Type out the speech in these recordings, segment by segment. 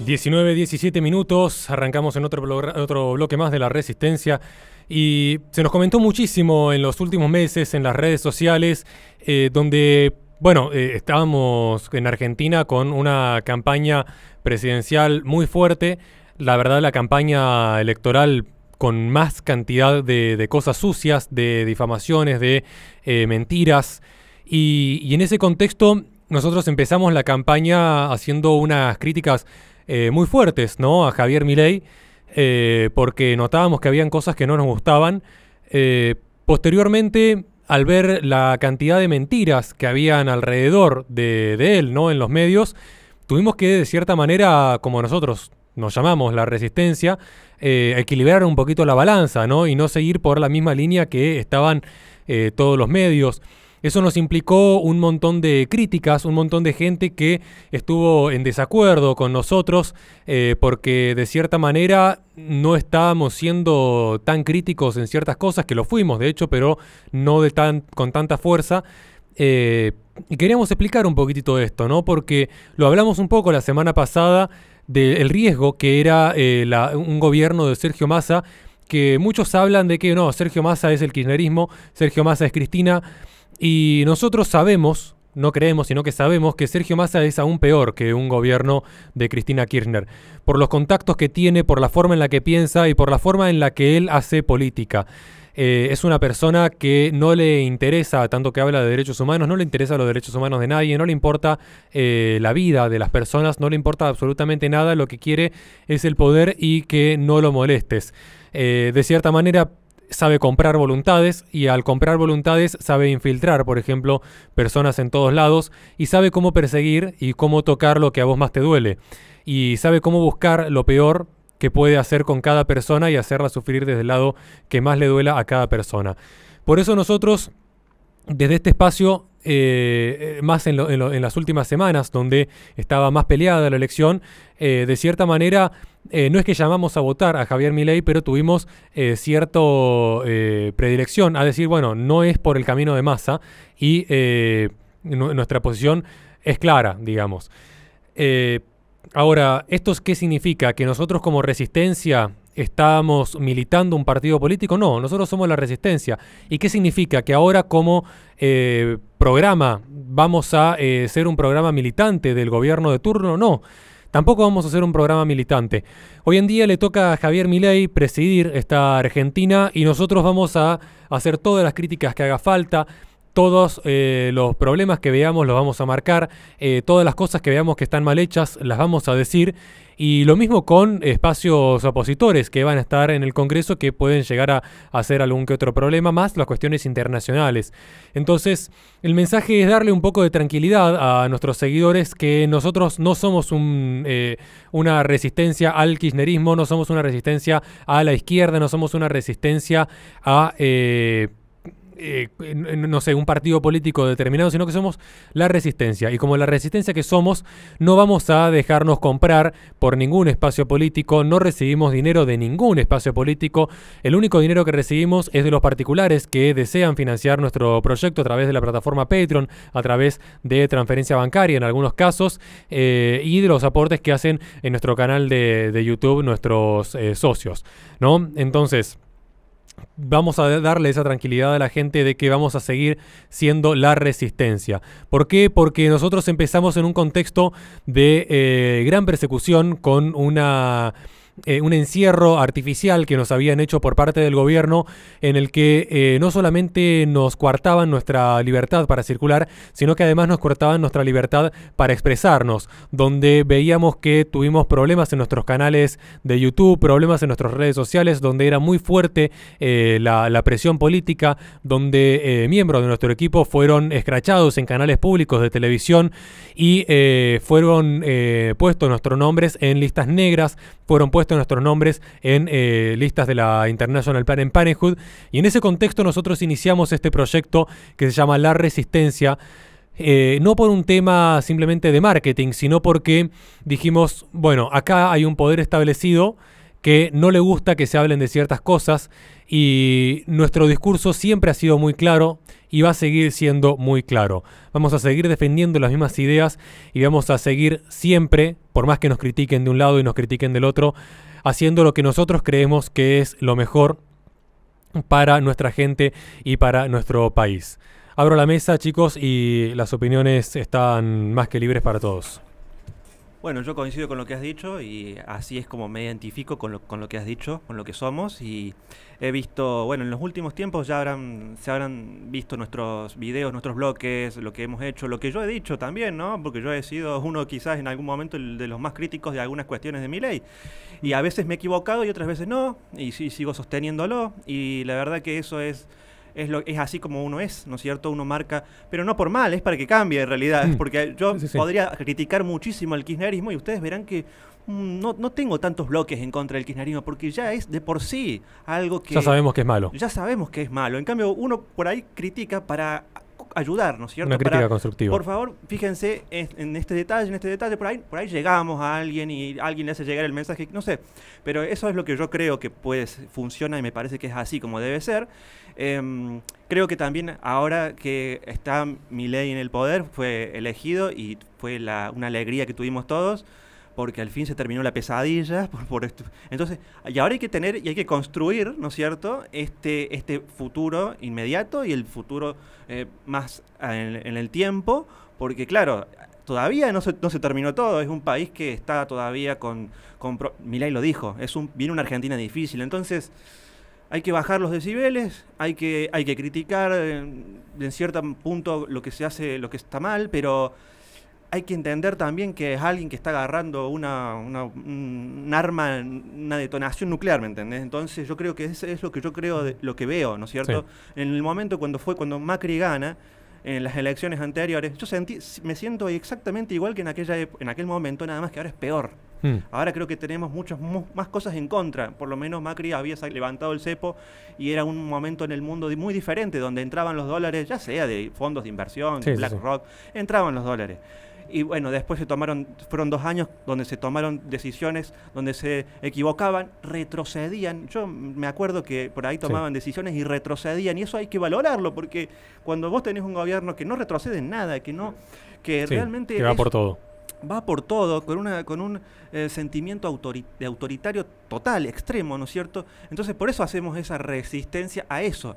19, 17 minutos, arrancamos en otro, otro bloque más de la resistencia y se nos comentó muchísimo en los últimos meses en las redes sociales eh, donde, bueno, eh, estábamos en Argentina con una campaña presidencial muy fuerte, la verdad la campaña electoral con más cantidad de, cosas sucias, de difamaciones, de eh, mentiras y en ese contexto nosotros empezamos la campaña haciendo unas críticas eh, muy fuertes, ¿no? A Javier Milei, eh, porque notábamos que habían cosas que no nos gustaban. Eh, posteriormente, al ver la cantidad de mentiras que habían alrededor de, él, ¿no? En los medios, tuvimos que, de cierta manera, como nosotros nos llamamos la resistencia, equilibrar un poquito la balanza, ¿no? Y no seguir por la misma línea que estaban todos los medios. Eso nos implicó un montón de críticas, un montón de gente que estuvo en desacuerdo con nosotros eh, porque de cierta manera no estábamos siendo tan críticos en ciertas cosas, que lo fuimos de hecho, pero no de con tanta fuerza. Eh, y queríamos explicar un poquitito esto, ¿no? Porque lo hablamos un poco la semana pasada del riesgo que era eh, un gobierno de Sergio Massa, que muchos hablan de que no, Sergio Massa es el kirchnerismo, Sergio Massa es Cristina. Y nosotros sabemos, no creemos, sino que sabemos que Sergio Massa es aún peor que un gobierno de Cristina Kirchner, por los contactos que tiene, por la forma en la que piensa y por la forma en la que él hace política. Eh, es una persona que no le interesa, tanto que habla de derechos humanos, no le interesa los derechos humanos de nadie, no le importa eh, la vida de las personas, no le importa absolutamente nada, lo que quiere es el poder y que no lo molestes. Eh, de cierta manera sabe comprar voluntades y al comprar voluntades sabe infiltrar, por ejemplo, personas en todos lados y sabe cómo perseguir y cómo tocar lo que a vos más te duele y sabe cómo buscar lo peor que puede hacer con cada persona y hacerla sufrir desde el lado que más le duela a cada persona. Por eso nosotros desde este espacio, eh, eh, más en, las últimas semanas, donde estaba más peleada la elección, eh, de cierta manera, no es que llamamos a votar a Javier Milei, pero tuvimos cierta predilección a decir, bueno, no es por el camino de masa y nuestra posición es clara, digamos. ahora, ¿esto qué significa? Que nosotros como resistencia ¿Estamos militando un partido político, no, nosotros somos la resistencia. ¿Y qué significa? Que ahora como eh, programa vamos a eh, ser un programa militante del gobierno de turno, no. Tampoco vamos a ser un programa militante. Hoy en día le toca a Javier Milei presidir esta Argentina y nosotros vamos a hacer todas las críticas que haga falta, todos eh, los problemas que veamos los vamos a marcar, todas las cosas que veamos que están mal hechas las vamos a decir y lo mismo con espacios opositores que van a estar en el Congreso que pueden llegar a hacer algún que otro problema, más las cuestiones internacionales. Entonces, el mensaje es darle un poco de tranquilidad a nuestros seguidores que nosotros no somos eh, una resistencia al kirchnerismo, no somos una resistencia a la izquierda, no somos una resistencia a... Eh, eh, no sé, un partido político determinado, sino que somos la resistencia. Y como la resistencia que somos, no vamos a dejarnos comprar por ningún espacio político, no recibimos dinero de ningún espacio político. El único dinero que recibimos es de los particulares que desean financiar nuestro proyecto a través de la plataforma Patreon, a través de transferencia bancaria en algunos casos, eh, y de los aportes que hacen en nuestro canal de, YouTube nuestros eh, socios. ¿no? Entonces vamos a darle esa tranquilidad a la gente de que vamos a seguir siendo la resistencia. ¿Por qué? Porque nosotros empezamos en un contexto de eh, gran persecución con una eh, un encierro artificial que nos habían hecho por parte del gobierno, en el que eh, no solamente nos coartaban nuestra libertad para circular, sino que además nos cortaban nuestra libertad para expresarnos, donde veíamos que tuvimos problemas en nuestros canales de YouTube, problemas en nuestras redes sociales, donde era muy fuerte eh, la, la, presión política, donde miembros de nuestro equipo fueron escrachados en canales públicos de televisión y fueron puestos nuestros nombres en listas negras, fueron puestos nuestros nombres en eh, listas de la International Plan Parenthood. Y en ese contexto nosotros iniciamos este proyecto que se llama La Resistencia. Eh, no por un tema simplemente de marketing, sino porque dijimos, bueno, acá hay un poder establecido que no le gusta que se hablen de ciertas cosas y nuestro discurso siempre ha sido muy claro y va a seguir siendo muy claro. Vamos a seguir defendiendo las mismas ideas y vamos a seguir siempre por más que nos critiquen de un lado y nos critiquen del otro, haciendo lo que nosotros creemos que es lo mejor para nuestra gente y para nuestro país. Abro la mesa, chicos, y las opiniones están más que libres para todos. Bueno, yo coincido con lo que has dicho y así es como me identifico con lo, con lo que has dicho, con lo que somos y he visto, bueno, en los últimos tiempos ya habrán, se habrán visto nuestros videos, nuestros bloques, lo que hemos hecho, lo que yo he dicho también, ¿no? Porque yo he sido uno quizás en algún momento de los más críticos de algunas cuestiones de mi ley y a veces me he equivocado y otras veces no y sí, sigo sosteniéndolo y la verdad que eso es es, es así como uno es, ¿no es cierto? Uno marca, pero no por mal, es para que cambie en realidad, mm. porque yo podría criticar muchísimo al kirchnerismo y ustedes verán que mm, no, no, tengo tantos bloques en contra del kirchnerismo porque ya es de por sí algo que... Ya sabemos que es malo. Ya sabemos que es malo. En cambio, uno por ahí critica para ayudarnos, cierto? Una crítica constructiva. Por favor, fíjense en, este detalle, en este detalle, por ahí, por ahí llegamos a alguien y alguien le hace llegar el mensaje, no sé, pero eso es lo que yo creo que pues funciona y me parece que es así como debe ser. Em, creo que también ahora que está ley en el poder, fue elegido y fue una alegría que tuvimos todos porque al fin se terminó la pesadilla, por, esto. Entonces, y ahora hay que tener y hay que construir, ¿no es cierto?, este, este futuro inmediato y el futuro eh, más en, el tiempo, porque claro, todavía no se, no se terminó todo, es un país que está todavía con... con Milay lo dijo, es un, viene una Argentina difícil, entonces hay que bajar los decibeles, hay que, hay que criticar en, eh, en cierto punto lo que se hace, lo que está mal, pero hay que entender también que es alguien que está agarrando una, un arma, una detonación nuclear, ¿me entendés? Entonces yo creo que eso es lo que yo creo, lo que veo, ¿no es cierto? En el momento cuando fue, cuando Macri gana, en las elecciones anteriores, yo sentí, me siento exactamente igual que en, aquella, en aquel momento, nada más que ahora es peor. Hmm. Ahora creo que tenemos muchas más cosas en contra. Por lo menos Macri había levantado el cepo y era un momento en el mundo muy diferente, donde entraban los dólares, ya sea de fondos de inversión, de BlackRock, entraban los dólares. Y bueno, después se tomaron, fueron dos años donde se tomaron decisiones, donde se equivocaban, retrocedían. Yo me acuerdo que por ahí tomaban decisiones y retrocedían. Y eso hay que valorarlo, porque cuando vos tenés un gobierno que no retrocede en nada, que no, que realmente. va por todo va por todo, con, una, con un eh, sentimiento autoritario total, extremo, ¿no es cierto? Entonces por eso hacemos esa resistencia a eso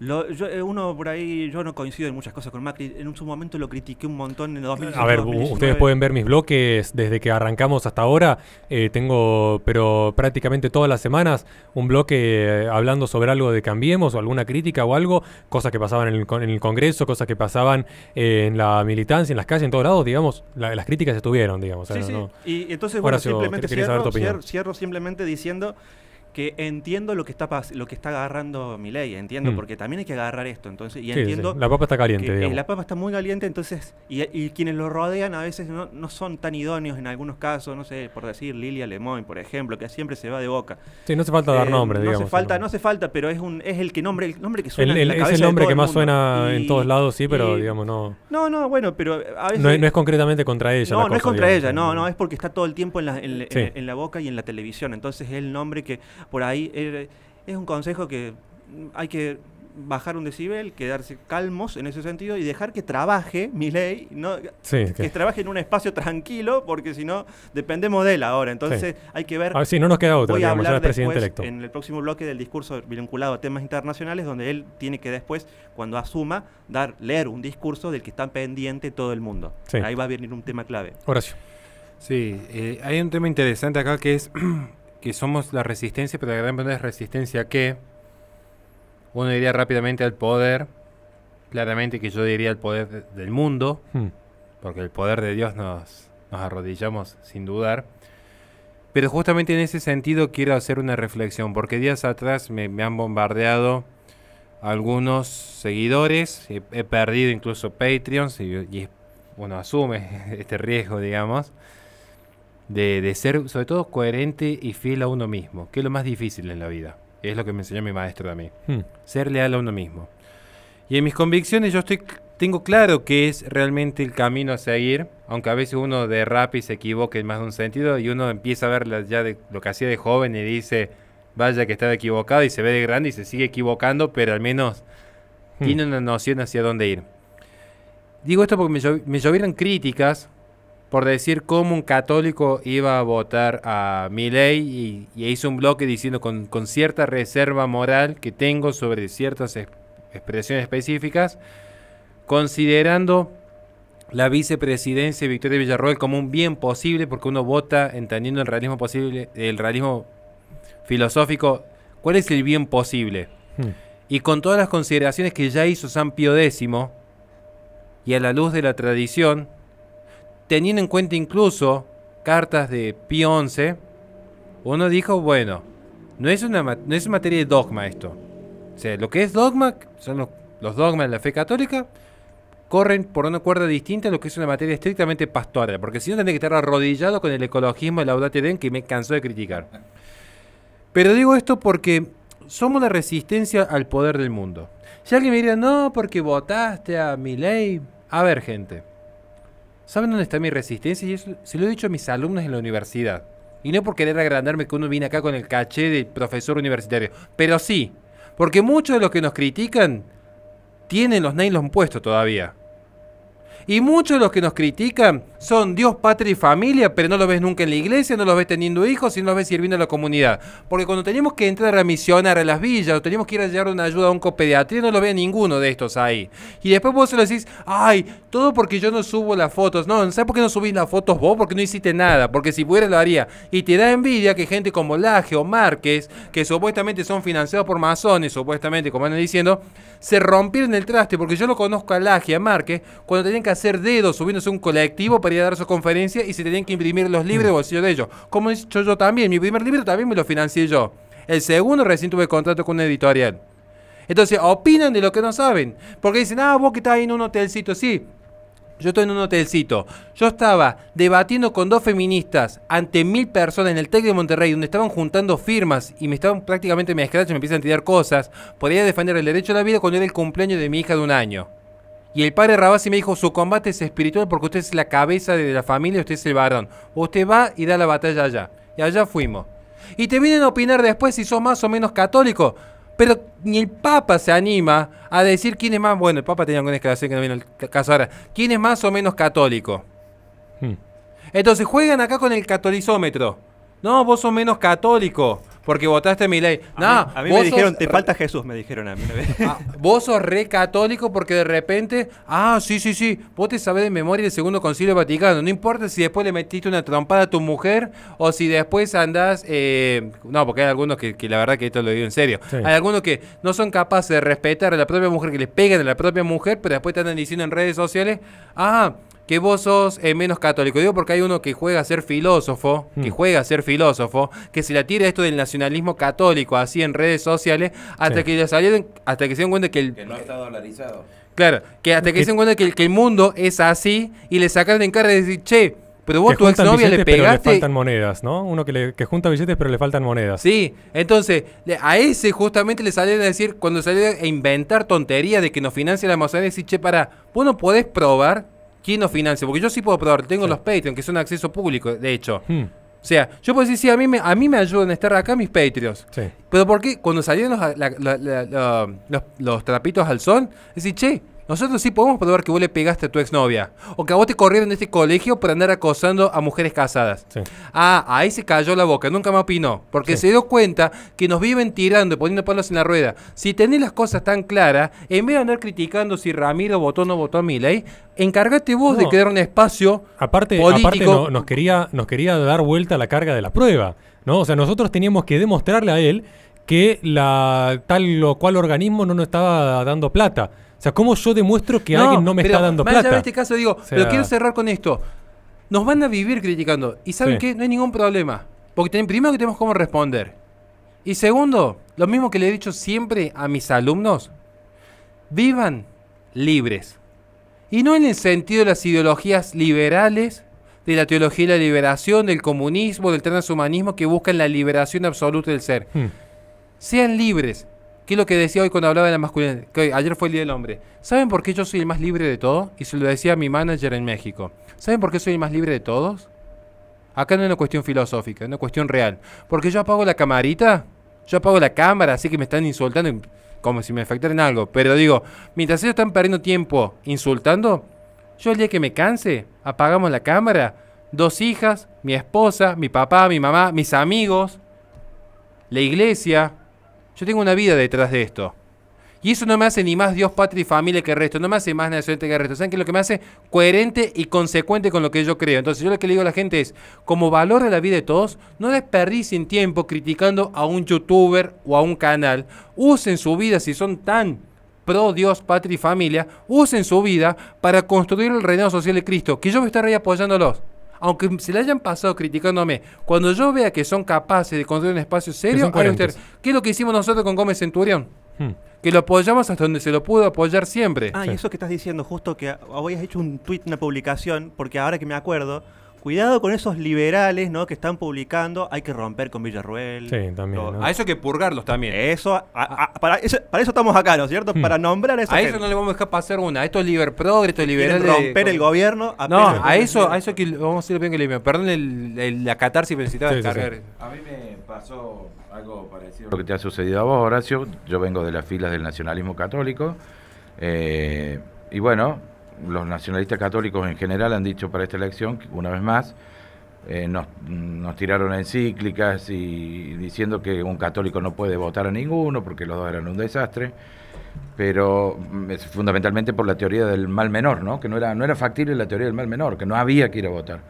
yo, eh, uno por ahí, yo no coincido en muchas cosas con Macri. En su momento lo critiqué un montón en 2015. A ver, ustedes pueden ver mis bloques desde que arrancamos hasta ahora. Eh, tengo, pero prácticamente todas las semanas, un bloque eh, hablando sobre algo de Cambiemos o alguna crítica o algo. Cosas que pasaban en el, Congreso, cosas que pasaban en la militancia, en las calles, en todos lados. Digamos, las críticas estuvieron, digamos. Sí, y entonces, bueno, simplemente cierro simplemente diciendo que entiendo lo que está lo que está agarrando mi ley, entiendo, mm. porque también hay que agarrar esto, entonces, y entiendo... La papa está caliente, eh, La papa está muy caliente, entonces, y, quienes lo rodean a veces no, son tan idóneos en algunos casos, no sé, por decir Lilia Lemoyne, por ejemplo, que siempre se va de boca. Sí, no hace falta dar eh, nombre, digamos. No hace falta, no hace falta, pero es un es el que nombre, el nombre que suena el, Es el nombre que más suena en todos lados, sí, pero digamos no... No, no, bueno, pero a veces... No, es, concretamente contra ella. No, no es contra ella, no, no, es porque está todo el tiempo en la, en la boca y en la televisión, entonces es el nombre que por ahí. Eh, es un consejo que hay que bajar un decibel, quedarse calmos en ese sentido y dejar que trabaje mi ley, ¿no? que, trabaje en un espacio tranquilo, porque si no, dependemos de él ahora. Entonces hay que ver... A ver si no nos queda otra, voy a hablar presidente en el próximo bloque del discurso vinculado a temas internacionales, donde él tiene que después, cuando asuma, dar, leer un discurso del que está pendiente todo el mundo. Ahí va a venir un tema clave. Horacio. Sí, eh, hay un tema interesante acá que es... que somos la resistencia, pero la gran pregunta es resistencia que uno diría rápidamente al poder, claramente que yo diría al poder del mundo, hmm. porque el poder de Dios nos, nos arrodillamos sin dudar. Pero justamente en ese sentido quiero hacer una reflexión, porque días atrás me, han bombardeado algunos seguidores, he, perdido incluso Patreon, y, y uno asume este riesgo, digamos de, ser sobre todo coherente y fiel a uno mismo, que es lo más difícil en la vida. Es lo que me enseñó mi maestro a mí. Hmm. Ser leal a uno mismo. Y en mis convicciones yo estoy, tengo claro que es realmente el camino a seguir, aunque a veces uno derrapa y se equivoque en más de un sentido y uno empieza a ver ya de, lo que hacía de joven y dice, vaya que estaba equivocado y se ve de grande y se sigue equivocando, pero al menos hmm. tiene una noción hacia dónde ir. Digo esto porque me, me llovieron críticas por decir cómo un católico iba a votar a mi y, y, hizo un bloque diciendo con, cierta reserva moral que tengo sobre ciertas expresiones específicas, considerando la vicepresidencia de Victoria Villarroel como un bien posible, porque uno vota entendiendo el realismo posible, el realismo filosófico, cuál es el bien posible. Hmm. Y con todas las consideraciones que ya hizo San Pío X, y a la luz de la tradición, teniendo en cuenta incluso cartas de Pi 11, uno dijo, bueno, no es, una, no es materia de dogma esto. O sea, lo que es dogma, son los, dogmas de la fe católica, corren por una cuerda distinta a lo que es una materia estrictamente pastoral, porque si no tendría que estar arrodillado con el ecologismo de Laudate Den que me cansó de criticar. Pero digo esto porque somos la resistencia al poder del mundo. Si alguien me diría, no, porque votaste a mi ley. A ver, gente. ¿Saben dónde está mi resistencia? Y se lo he dicho a mis alumnos en la universidad. Y no por querer agrandarme que uno viene acá con el caché de profesor universitario. Pero sí, porque muchos de los que nos critican tienen los nylon puestos todavía. Y muchos de los que nos critican son Dios, patria y familia, pero no los ves nunca en la iglesia, no los ves teniendo hijos sino los ves sirviendo a la comunidad. Porque cuando tenemos que entrar a misionar a las villas o teníamos que ir a llevar una ayuda a un copediatría, no lo ve ninguno de estos ahí. Y después vos se lo decís, ay, todo porque yo no subo las fotos. No, ¿sabes por qué no subís las fotos vos? Porque no hiciste nada, porque si pudieras lo haría. Y te da envidia que gente como Laje o Márquez, que supuestamente son financiados por masones, supuestamente, como andan diciendo, se rompieron el traste, porque yo no conozco a Laje, a Márquez, cuando tenían que hacer dedos subiéndose un colectivo dar su conferencia y se tenían que imprimir los libros de mm. bolsillo de ellos. Como he dicho yo también, mi primer libro también me lo financié yo. El segundo recién tuve contrato con una editorial. Entonces, opinan de lo que no saben. Porque dicen, ah, vos que estás en un hotelcito. Sí, yo estoy en un hotelcito. Yo estaba debatiendo con dos feministas ante mil personas en el TEC de Monterrey, donde estaban juntando firmas y me estaban prácticamente me y me empiezan a tirar cosas. Podría defender el derecho a la vida cuando era el cumpleaños de mi hija de un año. Y el padre Rabasi me dijo, su combate es espiritual porque usted es la cabeza de la familia, usted es el varón. Usted va y da la batalla allá. Y allá fuimos. Y te vienen a opinar después si son más o menos católicos. Pero ni el Papa se anima a decir quién es más, bueno, el Papa tenía una declaración que no vino el caso ahora, quién es más o menos católico. Hmm. Entonces juegan acá con el catolizómetro no, vos sos menos católico porque votaste mi ley. No, a mí, me dijeron, te falta Jesús, me dijeron a mí. Ah, vos sos re católico porque de repente, ah, sí, sí, sí, vos te sabés de memoria del segundo concilio vaticano. No importa si después le metiste una trompada a tu mujer o si después andás, eh, no, porque hay algunos que, la verdad que esto lo digo en serio. Hay algunos que no son capaces de respetar a la propia mujer, que les pegan a la propia mujer, pero después te andan diciendo en redes sociales, ah, que vos sos eh, menos católico. Digo porque hay uno que juega a ser filósofo, que mm. juega a ser filósofo, que se la tira esto del nacionalismo católico así en redes sociales, hasta que le salieron, hasta que se den cuenta que el. Que no está dolarizado. Claro, que hasta que, se den cuenta que el, que el mundo es así y le sacaron en cara de decir, che, pero vos tu exnovia le pegaste. Pero le faltan monedas, ¿no? Uno que, que junta billetes pero le faltan monedas. Sí, entonces a ese justamente le salieron a decir, cuando salieron a inventar tonterías de que nos financia la Amazonía, decir, che, para, vos no podés probar ¿Quién nos financia? Porque yo sí puedo probar, tengo los Patreon, que son acceso público, de hecho. Hmm. O sea, yo puedo decir, sí, a mí me, a mí me ayudan a estar acá mis Patreons. Sí. Pero ¿por qué? Cuando salieron los, los, trapitos al sol, decir, che, nosotros sí podemos probar que vos le pegaste a tu exnovia. O que a vos te corrieron en este colegio por andar acosando a mujeres casadas. Ah, ahí se cayó la boca, nunca me opinó. Porque se dio cuenta que nos viven tirando y poniendo palos en la rueda. Si tenés las cosas tan claras, en vez de andar criticando si Ramiro votó o no votó a Milei, encárgate vos de crear un espacio aparte, político. Aparte nos, quería, nos quería dar vuelta a la carga de la prueba. ¿no? O sea, nosotros teníamos que demostrarle a él que la, tal o cual organismo no nos estaba dando plata. O sea, ¿cómo yo demuestro que alguien no me está dando más plata? En este caso digo, lo pero quiero cerrar con esto. Nos van a vivir criticando. Y ¿saben qué? No hay ningún problema. Porque primero que tenemos cómo responder. Y segundo, lo mismo que le he dicho siempre a mis alumnos, vivan libres. Y no en el sentido de las ideologías liberales, de la teología de la liberación, del comunismo, del transhumanismo que buscan la liberación absoluta del ser. Hmm. Sean libres, ¿Qué es lo que decía hoy cuando hablaba de la masculinidad? ayer fue el Día del Hombre. ¿Saben por qué yo soy el más libre de todos? Y se lo decía a mi manager en México. ¿Saben por qué soy el más libre de todos? Acá no es una cuestión filosófica, es una cuestión real. Porque yo apago la camarita, yo apago la cámara, así que me están insultando como si me afectaran algo. Pero digo, mientras ellos están perdiendo tiempo insultando, yo el día que me canse, apagamos la cámara. Dos hijas, mi esposa, mi papá, mi mamá, mis amigos, la iglesia, yo tengo una vida detrás de esto. Y eso no me hace ni más Dios, patria y familia que el resto. No me hace más nación que el resto. ¿Saben Lo que me hace coherente y consecuente con lo que yo creo. Entonces, yo lo que le digo a la gente es: como valor de la vida de todos, no desperdicien tiempo criticando a un youtuber o a un canal. Usen su vida si son tan pro Dios, patria y familia, usen su vida para construir el reino social de Cristo, que yo me estaré apoyándolos aunque se le hayan pasado criticándome, cuando yo vea que son capaces de construir un espacio serio, ¿qué es lo que hicimos nosotros con Gómez Centurión? Hmm. Que lo apoyamos hasta donde se lo pudo apoyar siempre. Ah, y eso que estás diciendo, justo que has hecho un tweet, una publicación, porque ahora que me acuerdo, cuidado con esos liberales ¿no? que están publicando, hay que romper con Villarruel. Sí, también. A eso hay que purgarlos también. Eso, para, eso estamos acá, ¿no es cierto? Hmm. Para nombrar a esa A eso no le vamos a dejar pasar una. Esto es liberprogre, esto es liberal. romper el gobierno. no, a eso, a eso que vamos a ir bien que le Perdón el, la catarsis, pero necesitaba a mí me pasó algo parecido lo que te ha sucedido a vos, Horacio. Yo vengo de las filas del nacionalismo católico. Eh, y bueno, los nacionalistas católicos en general han dicho para esta elección, que una vez más, eh, nos, nos, tiraron encíclicas y diciendo que un católico no puede votar a ninguno porque los dos eran un desastre, pero mm, fundamentalmente por la teoría del mal menor, ¿no? que no era, no era factible la teoría del mal menor, que no había que ir a votar.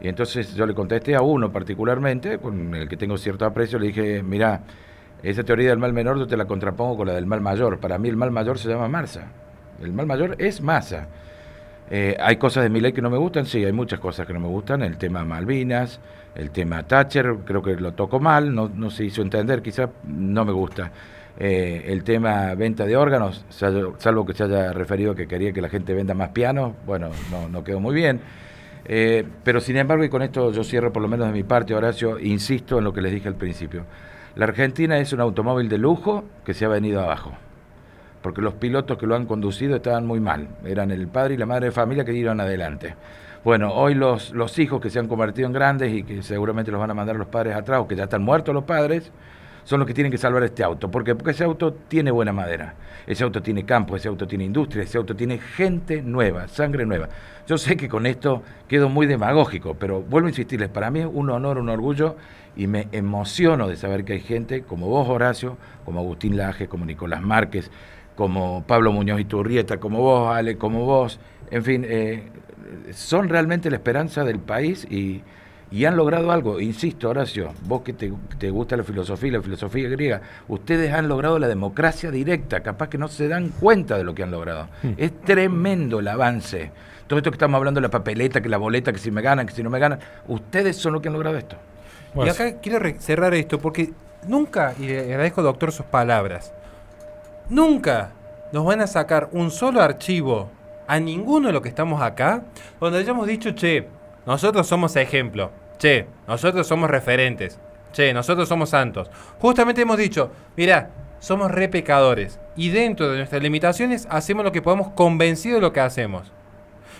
Y entonces yo le contesté a uno particularmente, con el que tengo cierto aprecio, le dije, mira, esa teoría del mal menor yo te la contrapongo con la del mal mayor, para mí el mal mayor se llama Marsa. El mal mayor es masa. Eh, hay cosas de mi ley que no me gustan, sí, hay muchas cosas que no me gustan. El tema Malvinas, el tema Thatcher, creo que lo tocó mal, no, se hizo entender, quizás no me gusta. Eh, el tema venta de órganos, salvo que se haya referido que quería que la gente venda más pianos, bueno, no, quedó muy bien. Eh, pero sin embargo, y con esto yo cierro por lo menos de mi parte, Horacio, insisto en lo que les dije al principio. La Argentina es un automóvil de lujo que se ha venido abajo porque los pilotos que lo han conducido estaban muy mal, eran el padre y la madre de familia que dieron adelante. Bueno, hoy los, los hijos que se han convertido en grandes y que seguramente los van a mandar los padres atrás o que ya están muertos los padres, son los que tienen que salvar este auto. Porque ese auto tiene buena madera, ese auto tiene campo, ese auto tiene industria, ese auto tiene gente nueva, sangre nueva. Yo sé que con esto quedo muy demagógico, pero vuelvo a insistirles, para mí es un honor, un orgullo y me emociono de saber que hay gente como vos, Horacio, como Agustín Laje, como Nicolás Márquez, como Pablo Muñoz y Turrieta, como vos, Ale, como vos, en fin, eh, son realmente la esperanza del país y, han logrado algo. Insisto, Horacio, vos que te, gusta la filosofía la filosofía griega, ustedes han logrado la democracia directa, capaz que no se dan cuenta de lo que han logrado. Hmm. Es tremendo el avance. Todo esto que estamos hablando, la papeleta, que la boleta, que si me ganan, que si no me ganan, ustedes son los que han logrado esto. Y acá quiero cerrar esto porque nunca, y agradezco, doctor, sus palabras Nunca nos van a sacar un solo archivo a ninguno de los que estamos acá donde hayamos dicho, che, nosotros somos ejemplo, che, nosotros somos referentes, che, nosotros somos santos. Justamente hemos dicho, mirá, somos re pecadores y dentro de nuestras limitaciones hacemos lo que podemos convencido de lo que hacemos.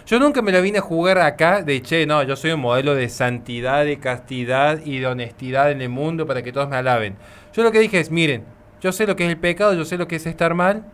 Yo nunca me la vine a jugar acá de che, no, yo soy un modelo de santidad, de castidad y de honestidad en el mundo para que todos me alaben. Yo lo que dije es, miren, yo sé lo que es el pecado, yo sé lo que es estar mal.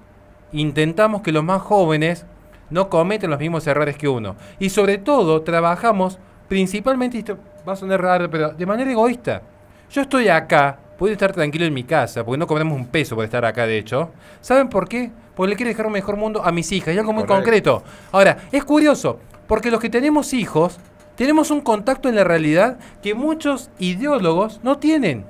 Intentamos que los más jóvenes no cometen los mismos errores que uno. Y sobre todo trabajamos principalmente, esto va a sonar raro, pero de manera egoísta. Yo estoy acá, puedo estar tranquilo en mi casa, porque no cobramos un peso por estar acá, de hecho. ¿Saben por qué? Porque le quiero dejar un mejor mundo a mis hijas, y algo muy concreto. Ahora, es curioso, porque los que tenemos hijos, tenemos un contacto en la realidad que muchos ideólogos no tienen.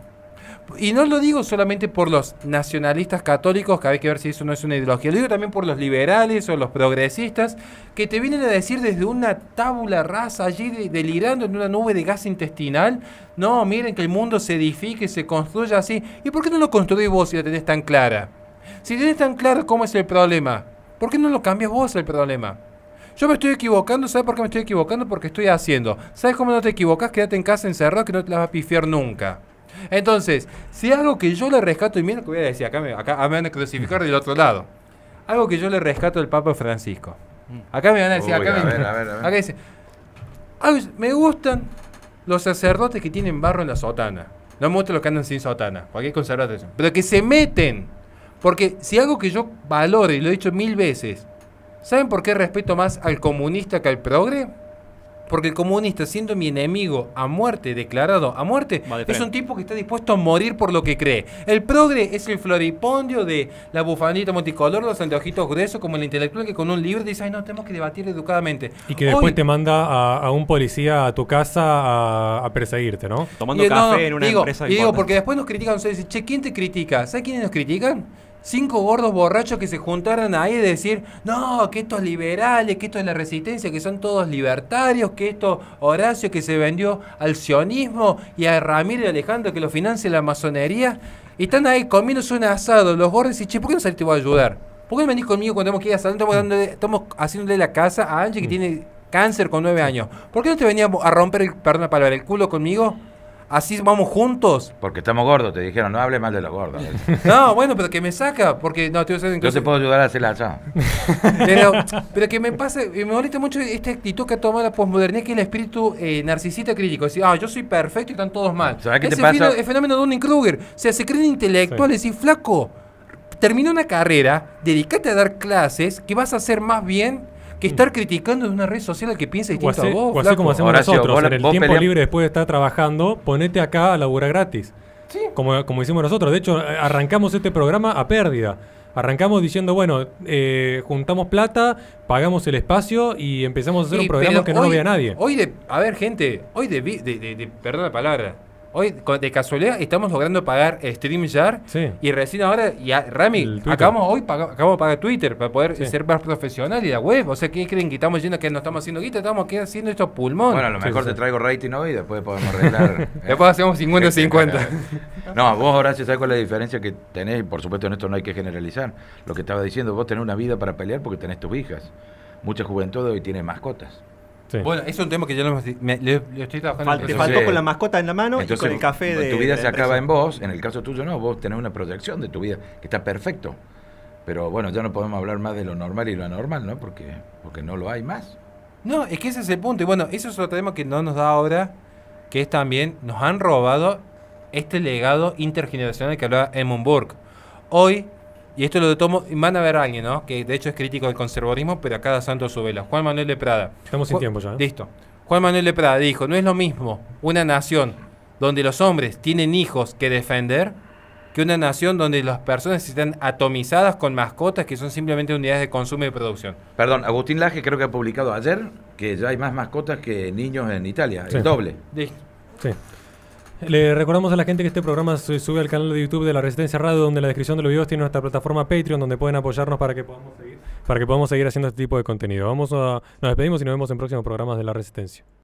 Y no lo digo solamente por los nacionalistas católicos, que hay que ver si eso no es una ideología, lo digo también por los liberales o los progresistas, que te vienen a decir desde una tábula rasa allí delirando en una nube de gas intestinal, no, miren que el mundo se edifique, se construya así. ¿Y por qué no lo construís vos si la tenés tan clara? Si tenés tan claro cómo es el problema, ¿por qué no lo cambias vos el problema? Yo me estoy equivocando, ¿sabes por qué me estoy equivocando? Porque estoy haciendo. ¿Sabes cómo no te equivocas? Quédate en casa encerrado que no te la vas a pifiar nunca. Entonces, si algo que yo le rescato, y mira lo que voy a decir, acá me, van a crucificar del otro lado. Algo que yo le rescato al Papa Francisco. Mm. Acá me van a decir, acá, me, ver, a ver, me gustan los sacerdotes que tienen barro en la sotana. No me gusta los que andan sin sotana, porque cualquier conservador. Pero que se meten. Porque si algo que yo valore, y lo he dicho mil veces, ¿saben por qué respeto más al comunista que al progre? Porque el comunista, siendo mi enemigo a muerte, declarado a muerte, es un tipo que está dispuesto a morir por lo que cree. El progre es el floripondio de la bufandita multicolor, los anteojitos gruesos, como el intelectual que con un libro dice, ay, no, tenemos que debatir educadamente. Y que después te manda a, un policía a tu casa a, perseguirte, ¿no? Tomando café en una empresa. Y digo, porque después nos critican, ustedes dicen, che, ¿quién te critica? ¿Sabes quiénes nos critican? cinco gordos borrachos que se juntaron ahí y decir, no, que estos liberales, que esto es la resistencia, que son todos libertarios, que esto Horacio que se vendió al sionismo y a Ramiro y Alejandro que lo financia la masonería. Y están ahí comiéndose un asado, los gordos y che, ¿por qué no saliste voy a ayudar? ¿Por qué no venís conmigo cuando tenemos que ir a salir? Estamos, dándole, estamos haciéndole la casa a Angie que mm. tiene cáncer con nueve años. ¿Por qué no te venías a romper, el, perdón la palabra, el culo conmigo? Así vamos juntos. Porque estamos gordos, te dijeron, no hable mal de los gordos. no, bueno, pero que me saca, porque no, te incluso... Yo te puedo ayudar a hacer la pero, pero que me pase, me molesta mucho esta actitud que ha tomado la posmodernidad, que es el espíritu eh, narcisista crítico. Decir, ah, yo soy perfecto y están todos mal. ¿Sabes qué te pasa? Es el fenómeno de un kruger O sea, se creen intelectuales y flaco. Termina una carrera, dedícate a dar clases, que vas a hacer más bien que estar criticando en una red social que piensa distinto a vos. O así como hacemos nosotros, en el tiempo libre después de estar trabajando, ponete acá a laburar gratis. Sí. Como, como hicimos nosotros. De hecho, arrancamos este programa a pérdida. Arrancamos diciendo, bueno, eh, juntamos plata, pagamos el espacio y empezamos a hacer un programa que no lo vea nadie. Hoy de, a ver, gente, hoy de, de, de, de perdón la palabra, Hoy, de casualidad, estamos logrando pagar StreamYard y recién ahora, ya Rami, acabamos hoy acabamos de pagar Twitter para poder ser más profesional y la web. O sea, ¿qué creen que estamos yendo que no estamos haciendo guita? Estamos haciendo estos pulmones. Bueno, a lo mejor te traigo rating hoy y después podemos arreglar. Eh, después hacemos 50-50. no, vos, Horacio, ¿sabes cuál es la diferencia que tenés? Y por supuesto, en esto no hay que generalizar. Lo que estaba diciendo, vos tenés una vida para pelear porque tenés tus hijas. Mucha juventud hoy tiene mascotas. Bueno, es un tema que yo lo, estoy trabajando. te faltó con la mascota en la mano y con el café de. Tu vida se acaba en vos, en el caso tuyo no, vos tenés una proyección de tu vida que está perfecto. Pero bueno, ya no podemos hablar más de lo normal y lo anormal, ¿no? Porque, porque no lo hay más. No, es que ese es el punto. Y bueno, eso es otro tema que no nos da ahora, que es también, nos han robado este legado intergeneracional que hablaba Edmund Burke. Hoy y esto lo tomo, van a ver a alguien, ¿no? Que de hecho es crítico del conservadurismo, pero a cada santo su vela. Juan Manuel de Prada. Estamos sin tiempo ya. ¿eh? Listo. Juan Manuel de Prada dijo, no es lo mismo una nación donde los hombres tienen hijos que defender que una nación donde las personas están atomizadas con mascotas que son simplemente unidades de consumo y producción. Perdón, Agustín Laje creo que ha publicado ayer que ya hay más mascotas que niños en Italia, el doble. Listo. sí. Le recordamos a la gente que este programa se sube al canal de YouTube de la Resistencia Radio, donde la descripción de los videos tiene nuestra plataforma Patreon, donde pueden apoyarnos para que podamos seguir, para que podamos seguir haciendo este tipo de contenido. Vamos a, nos despedimos y nos vemos en próximos programas de la Resistencia.